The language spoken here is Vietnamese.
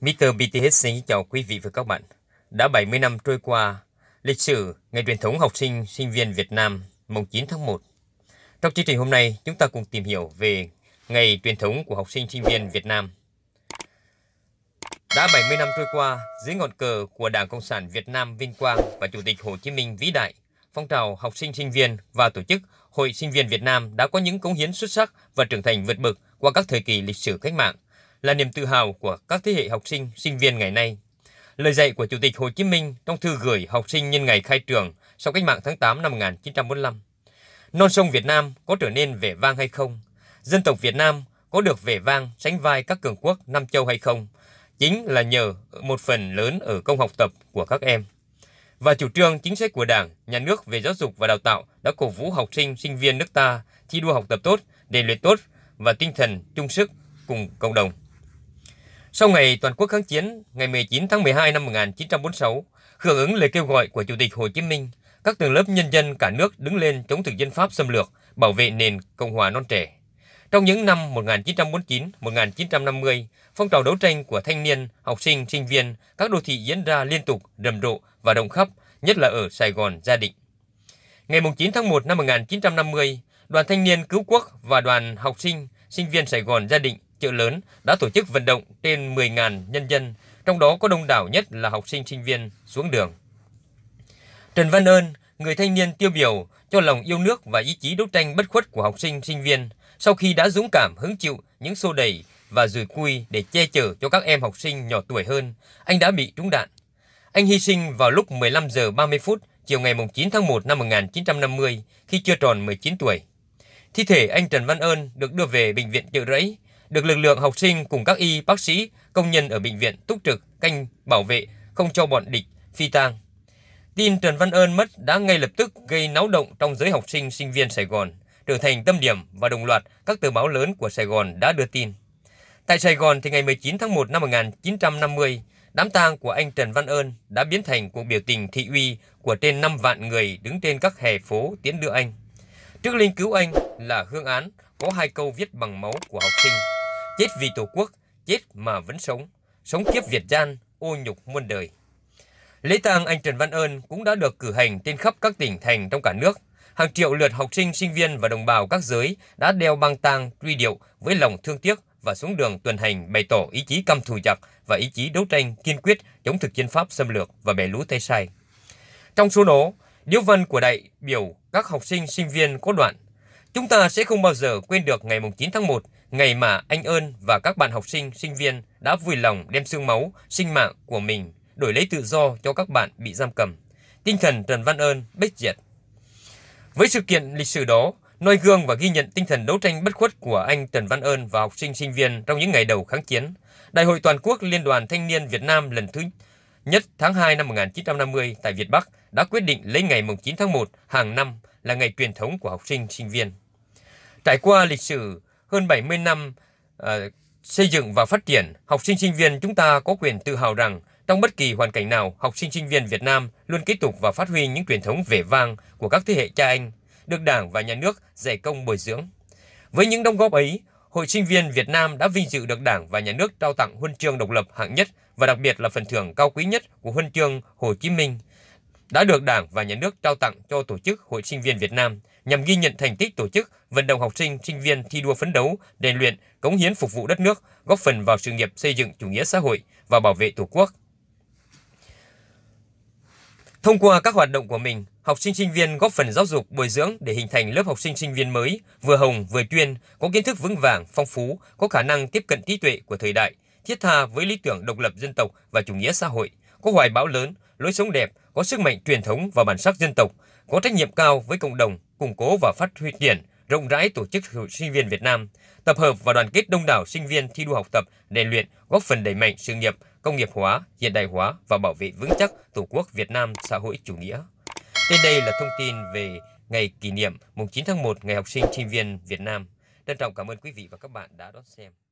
Mr. BTH xin chào quý vị và các bạn. Đã 70 năm trôi qua, lịch sử Ngày truyền thống học sinh sinh viên Việt Nam mùng 9 tháng 1. Trong chương trình hôm nay, chúng ta cùng tìm hiểu về Ngày truyền thống của học sinh sinh viên Việt Nam. Đã 70 năm trôi qua, dưới ngọn cờ của Đảng Cộng sản Việt Nam vinh quang và Chủ tịch Hồ Chí Minh vĩ đại, phong trào học sinh sinh viên và tổ chức Hội sinh viên Việt Nam đã có những cống hiến xuất sắc và trưởng thành vượt bậc qua các thời kỳ lịch sử cách mạng là niềm tự hào của các thế hệ học sinh, sinh viên ngày nay. Lời dạy của Chủ tịch Hồ Chí Minh trong thư gửi học sinh nhân ngày khai trường sau cách mạng tháng 8 năm 1945. Non sông Việt Nam có trở nên vẻ vang hay không? Dân tộc Việt Nam có được vẻ vang sánh vai các cường quốc Nam Châu hay không? Chính là nhờ một phần lớn ở công học tập của các em. Và chủ trương chính sách của Đảng, Nhà nước về giáo dục và đào tạo đã cổ vũ học sinh, sinh viên nước ta thi đua học tập tốt, để luyện tốt và tinh thần chung sức cùng cộng đồng. Sau ngày toàn quốc kháng chiến, ngày 19 tháng 12 năm 1946, hưởng ứng lời kêu gọi của Chủ tịch Hồ Chí Minh, các tầng lớp nhân dân cả nước đứng lên chống thực dân Pháp xâm lược, bảo vệ nền Cộng hòa non trẻ. Trong những năm 1949-1950, phong trào đấu tranh của thanh niên, học sinh, sinh viên, các đô thị diễn ra liên tục, rầm rộ và rộng khắp, nhất là ở Sài Gòn, Gia Định. Ngày 9 tháng 1 năm 1950, Đoàn Thanh niên Cứu Quốc và Đoàn Học sinh, Sinh viên Sài Gòn, Gia Định chợ lớn đã tổ chức vận động trên 10.000 nhân dân, trong đó có đông đảo nhất là học sinh sinh viên xuống đường. Trần Văn Ơn, người thanh niên tiêu biểu cho lòng yêu nước và ý chí đấu tranh bất khuất của học sinh sinh viên, sau khi đã dũng cảm hứng chịu những xô đẩy và rủi cui để che chở cho các em học sinh nhỏ tuổi hơn, anh đã bị trúng đạn. Anh hy sinh vào lúc 15 giờ 30 phút chiều ngày 9 tháng 1 năm 1950 khi chưa tròn 19 tuổi. Thi thể anh Trần Văn Ơn được đưa về bệnh viện Chợ Rẫy được lực lượng học sinh cùng các y, bác sĩ, công nhân ở bệnh viện túc trực, canh, bảo vệ, không cho bọn địch, phi tang. Tin Trần Văn Ơn mất đã ngay lập tức gây náo động trong giới học sinh sinh viên Sài Gòn, trở thành tâm điểm và đồng loạt các tờ báo lớn của Sài Gòn đã đưa tin. Tại Sài Gòn thì ngày 19 tháng 1 năm 1950, đám tang của anh Trần Văn Ơn đã biến thành cuộc biểu tình thị uy của trên 5 vạn người đứng trên các hè phố tiến đưa anh. Trước linh cứu anh là Hương Án có hai câu viết bằng máu của học sinh chết vì tổ quốc, chết mà vẫn sống, sống kiếp Việt gian, ô nhục muôn đời. Lễ tang anh Trần Văn Ơn cũng đã được cử hành trên khắp các tỉnh thành trong cả nước. Hàng triệu lượt học sinh, sinh viên và đồng bào các giới đã đeo băng tang, truy điệu với lòng thương tiếc và xuống đường tuần hành bày tỏ ý chí căm thù giặc và ý chí đấu tranh kiên quyết chống thực dân Pháp xâm lược và bè lũ Tây Sai. Trong số đó, điếu văn của đại biểu các học sinh sinh viên có đoạn Chúng ta sẽ không bao giờ quên được ngày 9 tháng 1 ngày mà anh ơn và các bạn học sinh, sinh viên đã vui lòng đem xương máu, sinh mạng của mình đổi lấy tự do cho các bạn bị giam cầm. Tinh thần Trần Văn Ơn bách diệt. Với sự kiện lịch sử đó, noi gương và ghi nhận tinh thần đấu tranh bất khuất của anh Trần Văn Ơn và học sinh sinh viên trong những ngày đầu kháng chiến, Đại hội Toàn quốc Liên đoàn Thanh niên Việt Nam lần thứ nhất tháng 2 năm 1950 tại Việt Bắc đã quyết định lấy ngày 9 tháng 1 hàng năm là ngày truyền thống của học sinh sinh viên. Trải qua lịch sử hơn 70 năm uh, xây dựng và phát triển, học sinh sinh viên chúng ta có quyền tự hào rằng trong bất kỳ hoàn cảnh nào, học sinh sinh viên Việt Nam luôn kế tục và phát huy những truyền thống vẻ vang của các thế hệ cha anh, được Đảng và Nhà nước dạy công bồi dưỡng. Với những đóng góp ấy, Hội sinh viên Việt Nam đã vinh dự được Đảng và Nhà nước trao tặng huân chương độc lập hạng nhất và đặc biệt là phần thưởng cao quý nhất của huân chương Hồ Chí Minh đã được Đảng và Nhà nước trao tặng cho Tổ chức Hội sinh viên Việt Nam nhằm ghi nhận thành tích tổ chức vận động học sinh, sinh viên thi đua phấn đấu, rèn luyện, cống hiến phục vụ đất nước, góp phần vào sự nghiệp xây dựng chủ nghĩa xã hội và bảo vệ Tổ quốc. Thông qua các hoạt động của mình, học sinh sinh viên góp phần giáo dục bồi dưỡng để hình thành lớp học sinh sinh viên mới, vừa hồng vừa chuyên, có kiến thức vững vàng, phong phú, có khả năng tiếp cận trí tuệ của thời đại, thiết tha với lý tưởng độc lập dân tộc và chủ nghĩa xã hội, có hoài bão lớn, lối sống đẹp, có sức mạnh truyền thống và bản sắc dân tộc, có trách nhiệm cao với cộng đồng, củng cố và phát huy triển rộng rãi tổ chức sinh viên Việt Nam, tập hợp và đoàn kết đông đảo sinh viên thi đua học tập, rèn luyện, góp phần đẩy mạnh sự nghiệp công nghiệp hóa, hiện đại hóa và bảo vệ vững chắc Tổ quốc Việt Nam xã hội chủ nghĩa. Trên đây là thông tin về ngày kỷ niệm mùng 9 tháng 1 Ngày học sinh sinh viên Việt Nam. Trân trọng cảm ơn quý vị và các bạn đã đón xem.